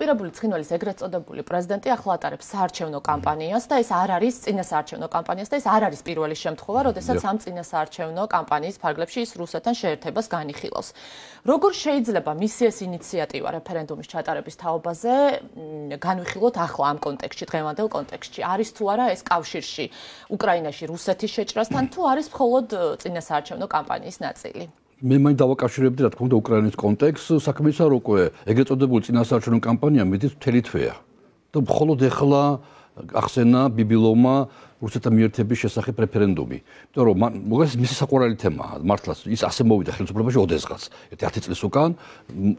კორუმპირებული ცხინვალის ეგრეთ წოდებული პრეზიდენტი ახლა ატარებს საარჩევნო კამპანიას და ეს არ არის წინასაარჩევნო კამპანიას და ეს არ არის პირველი შემთხვევა, როდესაც ამ წინასაარჩევნო კამპანიის ფარგლებში ის რუსეთთან შეერთებას განიხილავს. როგორ შეიძლება მისი ეს ინიციატივა რეფერენდუმის ჩატარების თაობაზე განვიხილოთ ახლა ამ კონტექსტში, დღევანდელ კონტექსტში? არის თუ არა ეს კავშირში უკრაინაში რუსეთის შეჭრასთან თუ არის მხოლოდ წინასაარჩევნო კამპანიის ნაწილი? მე მე დავაკავშირებდი რა თქმა უნდა უკრაინის კონტექსტს საქმეც არ უკვე ეგრეთ წოდებული წინასაარჩევნო კამპანია მეთის მთელი თვეა და მხოლოდ ეხლა ახსენა ბიბილომა რუსეთთან მიერთების შესახებ რეფერენდუმი. იმიტომ რომ მოგეს მისი საყურელი თემაა მართლაც ის ასე მოვიდა ხელისუფლებაში ოდესღაც. ერთი 10 წლის უკან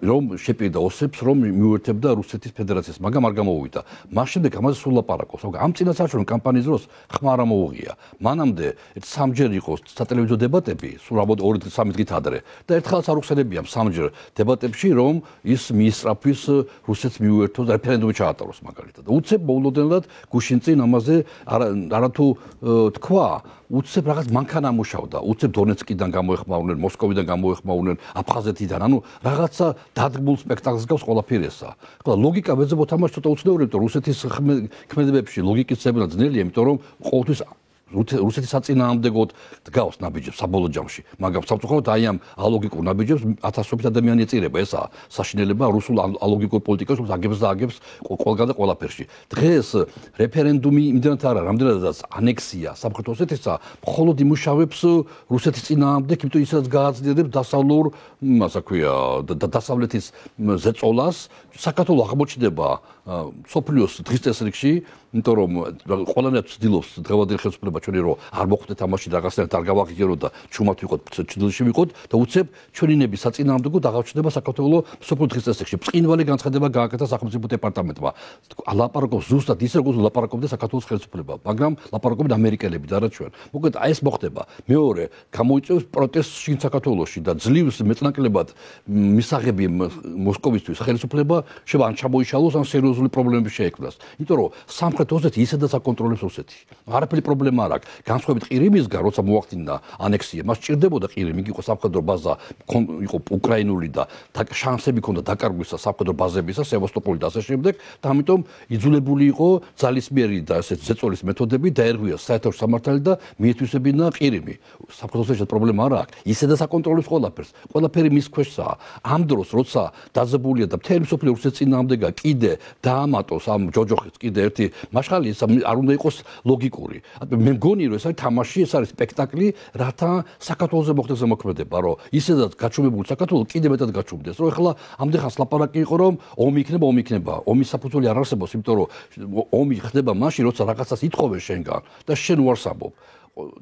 რომ შეპირდა ოსებს რომ მიუერთებდა რუსეთის ფედერაციას, მაგრამ არ გამოუვიდა. მას შემდეგ ამაზე სულ ლაპარაკობს. მაგრამ ამ წინასწარში კამპანიის დროს ხმა არ მოუღია. მანამდე ერთ სამჯერ იყო სატელევიზიო დებატები, სულ რამოდენიმე 2-3 დღით ადრე და ერთხელაც არ უხსენებიან სამჯერ დებატებში რომ ის მისტრაფის э, რუსეთს მიუერთოს რეფერენდუმი ჩაატაროს მაგალითად. უცებ მოულოდნელად გუშინ წინ ამაზე არა თუ თქვა უცებ რაღაც მანქანა მოშავდა უცებ დონეცკიდან გამოეხმაურნენ მოსკოვიდან გამოეხმაურნენ აფხაზეთიდან ანუ რაღაცა დადგმულ სპექტაკლს გავს ყველაფერი ესა ხო ლოგიკა ვეძებო თამაში ცოტა უცნაური იმიტომ რუსეთის ხმედებებში ლოგიკის ცებნა ძნელია იმიტომ რომ ყოველთვის რუსეთის საწინააღმდეგო დგავს ნაბიჯებს საბოლოო ჯამში, მაგრამ საფუძვლად აი ამ ალოგიკურ ნაბიჯებს ათასობით ადამიანი ეწირება, ესაა საშინელება რუსულ ალოგიკურ პოლიტიკას, რომ აგებს და აგებს ყველგან და ყველაფერში. დღეს რეფერენდუმი იმდენად არა, რამდენადაც ანექსია საფრთხოს ეთესა, მხოლოდ იმუშავებს რუსეთის წინააღმდეგ, იმიტომ ისაც გააზრდიერებს დასავლურ, ასე ქვია, და დასავლეთის ზეწოლას, საქართველოს აღმოჩნდება სოფლიოს დღის წესრიგში, იმიტომ რომ ყველანაირად ცდილობს დღევანდელი ხელისუფლება ჩვენი რომ არ მოხვდეთ ამაში დაღასტანეთ არ გავაღიაროთ და ჩუმად ვიყოთ ჩრდილში ვიყოთ და უცებ ჩვენი ნების საწინააღმდეგო დაღავჩნდება საქართველოს სოფლის დღესასწაულში წინვალე განცხადება გააკეთა სახელმწიფო დეპარტამენტმა ალაპარაკობს ზუსტად ისე როგორც ლაპარაკობდა საქართველოს ხელისუფლება მაგრამ ლაპარაკობენ ამერიკელები და რა ჩვენ მოკლედ აი ეს მოხდება მეორე გამოიწვევს პროტესტში საქართველოსში და ძლივს მეტნაკლებად მისაღები მოსკოვისთვის ხელისუფლება შევა ან ჩამოიშალოს ან სერიოზული პრობლემები შეექმნას იმიტომ რომ სამხრეთ ოსეთი ისედაც აკონტროლებს ოსეთი არაფერი პრობლემა არ ლაპარაკ. განსხვავებით ყირიმისგან, როცა მოახდინა ანექსია, მას ჭირდებოდა ყირიმი, იყო საფხედრო ბაზა, იყო უკრაინული და შანსები ჰქონდა დაკარგვისა საფხედრო ბაზებისა, სევასტოპოლი და ასე შემდეგ, და ამიტომ იძულებული იყო ძალისმიერი და ესეთ ზეწოლის მეთოდები დაერგვია საერთაშორისო სამართალი და მიეთვისებინა ყირიმი. საფხედრო შეჭ პრობლემა არა აქვს. ისე და საკონტროლოს ყველაფერს. ყველაფერი მის ქვეშაა. ამ დროს როცა დაძებულია და მთელი სოფლიო რუსეთის ძინაამდეგა კიდე დაამატოს ამ ჯოჯოხეთს კიდე ერთი მაშხალი ეს არ უნდა იყოს ლოგიკური. მე მე მგონი რომ ეს არის თამაში, ეს არის სპექტაკლი, რათა საქართველოსა მოხდეს მოქმედება, რომ ისედაც გაჩუმებული საქართველო კიდე მეტად გაჩუმდეს, რომ ეხლა ამდენხანს ლაპარაკი იყო რომ ომი იქნება, ომი იქნება, ომის საფუძველი არ არსებობს, იმიტომ რომ ომი ხდება მაშინ, როცა რაღაცას ითხოვე შენგან და შენ უარსაბობ.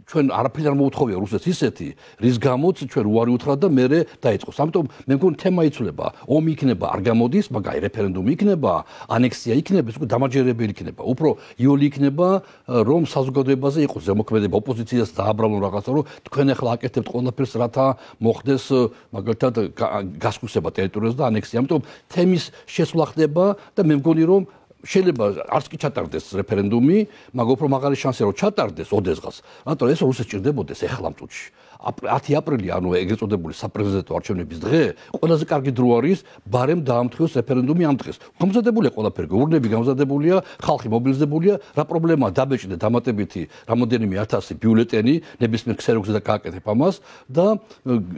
ჩვენ არაფერი არ მოუთხოვია რუსეთს ისეთი რის გამოც ჩვენ უარი უთხრათ და მე რე დაიწყოს. ამიტომ მე მგონი თემა იცვლება. ომი იქნება, არ გამოდის, მაგრამ რეფერენდუმი იქნება, ანექსია იქნება, უკვე დამაჯერებელი იქნება. უფრო იოლი იქნება, რომ საზოგადოებაზე იყოს ზემოქმედება ოპოზიციას დააბრალონ რაღაცა, რომ თქვენ ახლა აკეთებთ ყველაფერს, რათა მოხდეს მაგალითად გასკუსება ტერიტორიაზე და ანექსია. ამიტომ თემის შესვლა ხდება და მე მგონი რომ შეიძლება არც კი ჩატარდეს რეფერენდუმი, მაგ უფრო მაღალი შანსია რომ ჩატარდეს ოდესღაც. რატო ეს რუსეთს ჭირდებოდეს ეხლა ამ წუთში. 10 აპრილი ანუ ეგრეთ წოდებული საპრეზიდენტო არჩევნების დღე ყველაზე კარგი დრო არის ბარემ დაამთხოს რეფერენდუმი ამ დღეს გამზადებულია ყველაფერი გურნები გამზადებულია ხალხი მობილიზებულია რა პრობლემაა დაბეჭდე დამატებითი რამოდენიმე 1000 ბიულეტენი ნებისმიერ ქსეროქსზე და გააკეთებ ამას და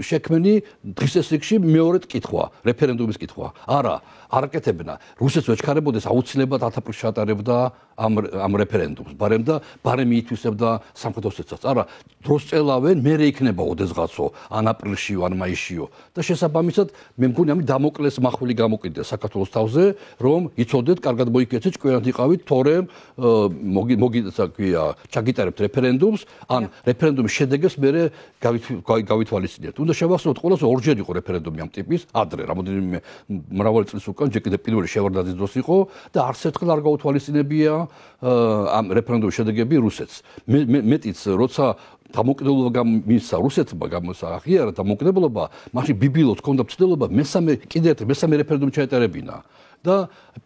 შექმენი დღისეს რიგში მეორე კითხვა რეფერენდუმის კითხვა არა არ აკეთებნა რუსეთს ვეჩქარებოდეს აუცილებლად 10 აპრილს ჩატარებდა ამ ამ რეფერენდუმს ბარემ და ბარემი ითვისებდა სამხედროსაც არა დროს წელავენ მე რე იქნება იქნება ოდესღაცო ან აპრილშიო ან მაისშიო და შესაბამისად მე მგონი ამი დამოკლეს מחვილი გამოკიდა საქართველოს თავზე რომ იცოდეთ კარგად მოიქეცეთ ჩვენთან იყავით თორე მოგი მოგი საქვია ჩაგიტარებთ რეფერენდუმს ან რეფერენდუმის შედეგებს მე გავითვალისწინებთ უნდა შევახსოვოთ ყველას ორჯერ იყო რეფერენდუმი ამ ტიპის ადრე რამოდენიმე მრავალი წლის უკან ჯერ კიდე პირველი შევარდაძის დროს იყო და არც ერთხელ არ გავითვალისწინებია ამ რეფერენდუმის შედეგები რუსეთს მე მეტიც როცა დამოკიდებულება გამისა რუსეთმა გამოსა აღიარა დამოკიდებულება მაშინ ბიბილოს კონდა ცდილობა მესამე კიდე ერთი მესამე რეფერენდუმი ჩაეტარებინა და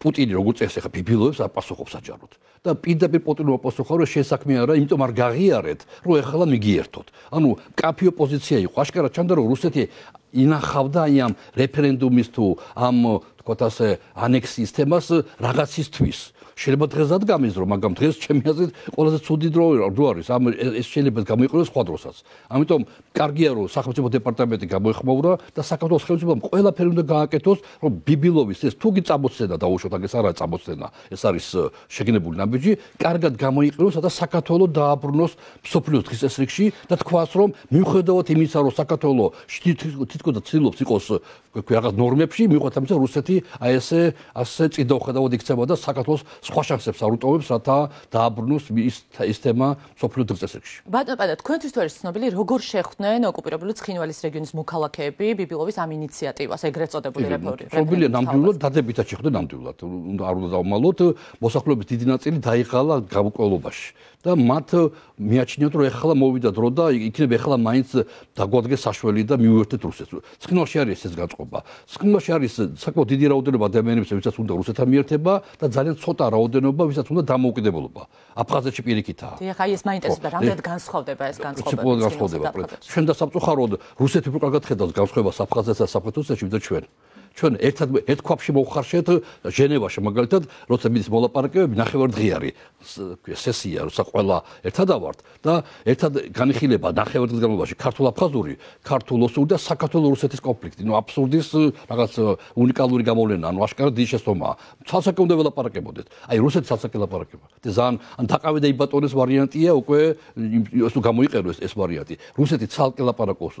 პუტინი როგორც წესი ხა ბიბილოებს აპასუხობს საჯაროდ და პირდაპირ პუტინმა აპასუხა რომ შესაქმეა რა იმიტომ არ გაღიარეთ რომ ეხლა მიგიერთოთ ანუ კაფი ოპოზიცია იყო აშკარად ჩანდა რომ რუსეთი ინახავდა აი ამ რეფერენდუმის თუ ამ თქვათ ასე ანექსის თემას რაღაცისთვის შეიძლება დღესაც გამიზრო, მაგრამ დღეს ჩემი აზრით ყველაზე ცუდი დროა, რო არის, ამ ეს შეიძლება გამოიყურო სხვა დროსაც. ამიტომ კარგია რომ სახელმწიფო დეპარტამენტი გამოეხმაურა და საქართველოს ხელისუფლებამ ყველაფერი უნდა გააკეთოს, რომ ბიბილოვის ეს თუკი წამოცდა დაუშვათ აგეს არა წამოცდა, ეს არის შეგნებული ნაბიჯი, კარგად გამოიყურო და საქართველოს დააბრუნოს სოფლიო დღის ეს რიგში და თქვას რომ მიუხედავად იმისა რომ საქართველოს თითქოს და ცდილობს იყოს რაღაც ნორმებში, მიუხედავად ამისა რუსეთი აი ესე ასე წიდო ხედავდა იქცება და საქართველოს სხვა შანსებს არ უტოვებს, რათა დააბრუნოს ის ეს თემა სოფლიო დღესეთში. ბატონო პატარა, თქვენთვის თუ არის ცნობილი, როგორ შეხვდნენ ოკუპირებული ცხინვალის რეგიონის მოქალაქეები ბიბილოვის ამ ინიციატივას, ეგრეთ წოდებული რეფორმის? ცნობილია ნამდვილად, დადებითად შეხვდნენ ნამდვილად. არ უნდა დავმალოთ, მოსახლეობის დიდი ნაწილი დაიღალა გამოკვლობაში. და მათ მიაჩნიათ რომ ეხლა მოვიდა დრო და იქნებ ეხლა მაინც დაგوادგეს საშველი და მიუერთეთ რუსეთს. ცხინვალში არის ეს გაწყობა. ცხინვალში არის საკმაოდ დიდი რაოდენობა ადამიანებს, ვისაც უნდა რუსეთთან მიერთება და ძალიან ცოტა რაოდენობა, ვისაც უნდა დამოუკიდებლობა. აფხაზეთში პირიქითაა. დიახ, აი ეს მაინტერესებს და რამდენად განსხვავდება ეს განსხვავება. ჩვენ და სამწუხაროდ რუსეთი უკვე კარგად ხედავს განსხვავებას აფხაზეთსა და საქართველოსში და ჩვენ ჩვენ ერთად ერთ ქვაბში მოხარშეთ ჟენევაში მაგალითად როცა მის მოლაპარაკებები ნახევარ დღე არის ქვია სესია, როცა ყველა ერთადა ვართ და ერთად განიხილება ნახევარდღის განმავლობაში ქართულ-აფხაზური, ქართულ-ოსური და საქართველო-რუსეთის კონფლიქტი. ნუ აბსურდის э, რაღაც э, უნიკალური გამოვლენა, ანუ აშკარად დიშესტომა. თალსაკე უნდა ველაპარაკებოდეთ. აი რუსეთს თალსაკე ლაპარაკება. და ზან ან დაყავე და იბატონოს ვარიანტია უკვე ის თუ გამოიყენოს ეს ვარიანტი. რუსეთი თალკე ლაპარაკოს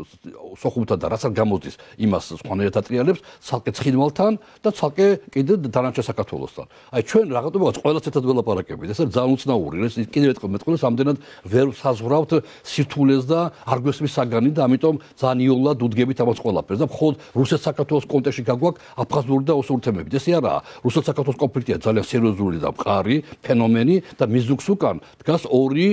სოხუმთან და რაც არ გამოდის იმას ხონერთა ტრიალებს, თალკე ცხინვალთან და თალკე კიდე დანარჩა საქართველოსთან. აი ჩვენ რაღაცნაირად ყველა ცეთად ველაპარაკებით. ესე ძალიან უცნაური ეს კიდევ ერთხელ მეტყველა სამდენად ვერ საზღვრავთ სირთულეს და არ გვესმის საგანი და ამიტომ ძალიან იოლად უდგებით ამას ყველაფერს და მხოლოდ რუსეთ საქართველოს კონტექსში გაგვაქვს აფხაზური და ოსური თემები ეს არა რუსეთ საქართველოს კონფლიქტია ძალიან სერიოზული და მყარი ფენომენი და მიზუკს უკან დგას ორი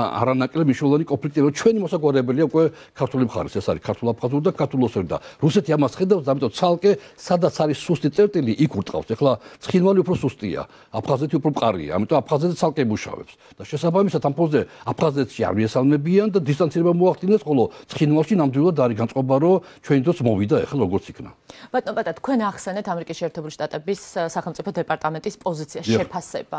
არანაკლებ მნიშვნელოვანი კონფლიქტი რომ ჩვენი მოსაგვარებელია უკვე ქართული მხარის ეს არის ქართულ აფხაზური და ქართულ ოსური და რუსეთი ამას ხედავს და ამიტომ ცალკე სადაც არის სუსტი წერტილი იქ ურტყავს ეხლა ცხინვალი უფრო სუსტია აფხაზეთი უფრო მყარია ამიტომ აფხაზეთი ცალკე მუშავებს და შესაბამისად ამ პოზიციაზე აფხაზეთში არ ვიესალმებიან და დისტანცირება მოახდინეს ხოლო ცხინვალში ნამდვილად არის განწყობა რომ ჩვენთვის მოვიდა ახლა როგორც იქნა ბატონო ბატა თქვენ ახსენეთ ამერიკის შეერთებული შტატების სახელმწიფო დეპარტამენტის პოზიციას შეფასება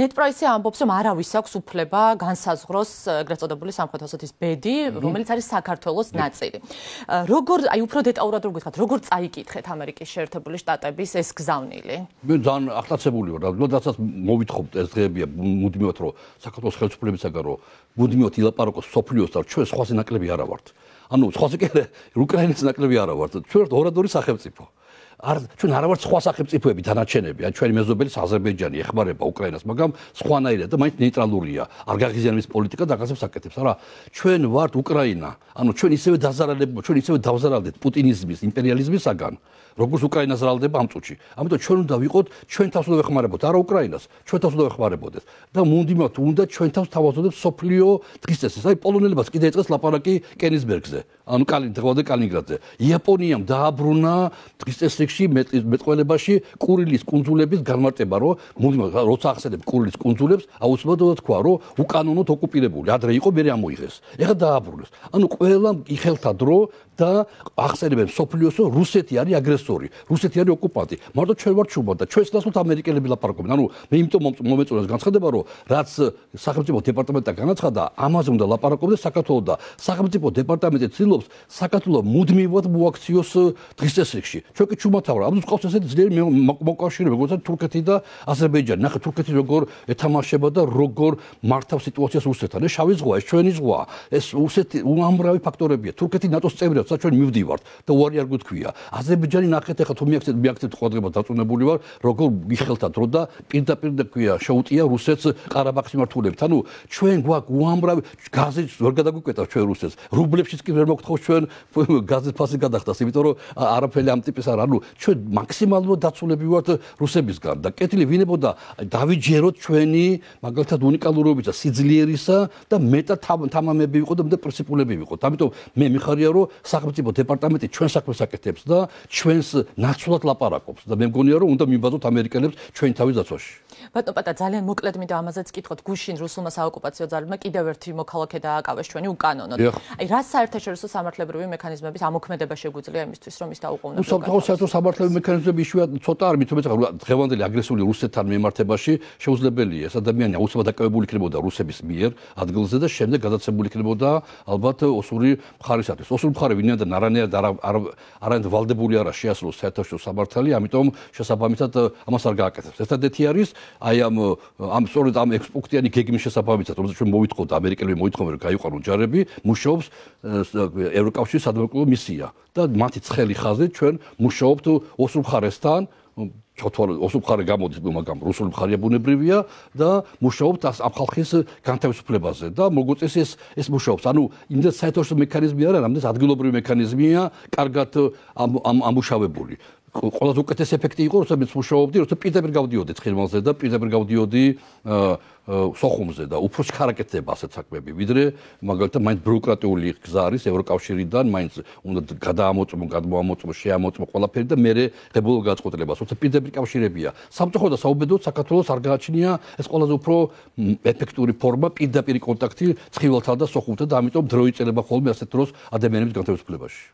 net price ამბობს რომ არავის აქვს უფლება განსაზღვროს ეგრეთ წოდებული სამხედრო ასოთის ბედი რომელიც არის საქართველოს ნაწილი როგორ აი უფრო დეტალურად როგორ გითხრათ როგორ წაიკითხეთ ამერიკის შეერთებული შტატების ეს გზავნილი მე ძალიან ახლაცებული ვარ და დაცაც მოვითხოვთ ეს დღე ხდებია მუდმივად რომ საქართველოს ხელისუფლებისაგან რომ მუდმივად ილაპარაკოს სოფლიოსთან ჩვენ სხვაზე ნაკლები არა ვართ ანუ სხვაზე კი უკრაინის ნაკლები არა ვართ ჩვენ ვართ ორადორი სახელმწიფო არ ჩვენ არა ვარ სხვა სახელმწიფოები დანარჩენები, ან ჩვენი მეზობელი აზერბაიჯანი ეხმარება უკრაინას, მაგრამ სხვანაირად და მაინც ნეიტრალურია. არ გაღიზიან მის პოლიტიკა დაგასებს აკეთებს. არა, ჩვენ ვართ უკრაინა. ანუ ჩვენ ისევე დაზარალებო, ჩვენ ისევე დავზარალდეთ პუტინიზმის, იმპერიალიზმისაგან. როგორც უკრაინას ზრალდება ამ წუთში. ამიტომ ჩვენ უნდა ვიყოთ ჩვენ თავს უნდა ვეხმარებოდეთ, არა უკრაინას, ჩვენ თავს უნდა ვეხმარებოდეთ და მუნდიმათ უნდა ჩვენ თავს თავაზობდეთ სოფლიო დღის წესს. აი პოლონელებს კიდე ეწეს ლაპარაკი კენისბერგზე, ანუ კალინ დღევანდელ კალინგრადზე. იაპონიამ დააბრუნა დღის წესს შემდეგში მეტყველებაში კურილის კუნძულების განმარტება რომ როცა ახსენებ კურილის კუნძულებს აუცილებლად თქვა რომ უკანონოდ ოკუპირებული ადრე იყო მე რა მოიღეს ეხა დააბრუნეს ანუ ყველამ იხელთა დრო და აღწერებენ სოფლიოს რომ რუსეთი არის აგრესორი, რუსეთი არის ოკუპანტი. მარტო ჩვენ ვარ ჩუბა და ჩვენს დასულ ამერიკელები ლაპარაკობენ. ანუ მე იმიტომ მომეწონა ეს განცხადება, რომ რაც სახელმწიფო დეპარტამენტთან განაცხადა, ამაზე უნდა ლაპარაკობდეს საქართველოს და სახელმწიფო დეპარტამენტი ცდილობს საქართველოს მუდმივად მოაქციოს დღის წესრიგში. ჩვენ კი ჩუმათავრა, ანუ წყავს ესეთი ძლიერი მოკავშირეები, როგორც თურქეთი და აზერბაიჯანი. ნახე თურქეთი როგორ ეთამაშება და როგორ მართავ სიტუაციას რუსეთთან. ეს შავი ზღვა, ეს ჩვენი ზღვა. ეს რუსეთი უამრავი ფაქტორებია. თურქეთი ნატოს წევრია. როცა ჩვენ მივდივართ და უარი არ გვთქვია. აზერბაიჯანი ნახეთ ახლა თუ მიაქცეთ მიაქცეთ ყოველდღე დაწუნებული ვარ, როგორ მიხელთან დრო და პირდაპირ და ქვია შოუტია რუსეთს ყარაბაღში მართულებთ. ანუ ჩვენ გვაქვს უამრავი გაზი ვერ გადაგვიკვეთავს ჩვენ რუსეთს. რუბლებშიც კი ვერ მოგთხოვს ჩვენ გაზის ფასი გადახდას, იმიტომ რომ არაფერი ამ ტიპის არ არის. ჩვენ მაქსიმალურად დაწუნებული ვართ რუსებისგან და კეთილი ვინებოდა დავიჯეროთ ჩვენი მაგალითად უნიკალურობის და სიძლიერისა და მეტა თამამები ვიყოთ და პრინციპულები ვიყოთ. ამიტომ მე მიხარია რომ სახელმწიფო დეპარტამენტი ჩვენ საქმეს აკეთებს და ჩვენს ნაცვლად ლაპარაკობს და მე მგონია რომ უნდა მიმბაძოთ ამერიკელებს ჩვენი თავის დაცვაში. ბატონ პატა ძალიან მოკლედ მინდა ამაზეც კითხოთ გუშინ რუსულმა საოკუპაციო ძალებმა კიდევ ერთი მოქალაქე დააკავეს ჩვენი უკანონოდ. აი რა საერთაშორისო სამართლებრივი მექანიზმების ამოქმედება შეგვიძლია იმისთვის რომ ის დაუყოვნებლივ გაქრო. უსაფრთხო საერთო სამართლებრივი მექანიზმები შეიძლება ცოტა არ მითხოთ ეხლა დღევანდელი აგრესიული რუსეთთან მიმართებაში შეუძლებელია ეს ადამიანი აუცილებლად დაკავებული იქნებოდა რუსების მიერ ადგილზე და შემდეგ გადაცემული იქნებოდა ალბათ ოსური მხარისათვის. ოსური მხარი ვინმე და ნარანეად არ არ არანდ ვალდებული არა შეასრულოს საერთაშორისო სამართალი, ამიტომ შესაბამისად э, ამას არ გააკეთებს. ერთადერთი არის აი ამ э, ამ სწორედ ამ ექსპუქტიანი გეგმის შესაბამისად, რომელიც ჩვენ მოვითხოვთ ამერიკელებს მოითხოვთ, რომ გაიყვანონ ჯარები, მუშაობს э, ევროკავშირის ადმინისტრაციო მისია და მათი ცხელი ხაზით ჩვენ მუშაობთ ოსურ ხარესთან ჩოთვალო ოსუ მხარე გამოდის მაგრამ რუსული მხარე ბუნებრივია და მუშაობთ ამ ხალხის განთავისუფლებაზე და მოგოწეს ეს ეს მუშაობს ანუ იმდენ საერთაშორისო მექანიზმი არა რამდენს ადგილობრივი მექანიზმია კარგად ამ ამ ამუშავებული ყველაზე უკეთესი ეფექტი იყო, როცა მე მუშაობდი, როცა პირდაპირ გავდიოდი ცხინვალზე და პირდაპირ გავდიოდი სოხუმზე და უფრო შეკარაკეთებ ასეთ საქმეები, ვიდრე მაგალითად მაინც ბიუროკრატიული გზარის ევროკავშირიდან, მაინც უნდა გადაამოწმო, გადმოამოწმო, შეამოწმო ყველაფერი და მე რებულ გაწყვეტლებას, როცა პირდაპირ კავშირებია. სამწუხაროდ და საუბედოდ საქართველოს არ გააჩნია ეს ყველაზე უფრო ეფექტური ფორმა პირდაპირი კონტაქტი ცხინვალთან და სოხუმთან და ამიტომ დროი წელება ხოლმე ასეთ დროს ადამიანების განთავისუფლებაში.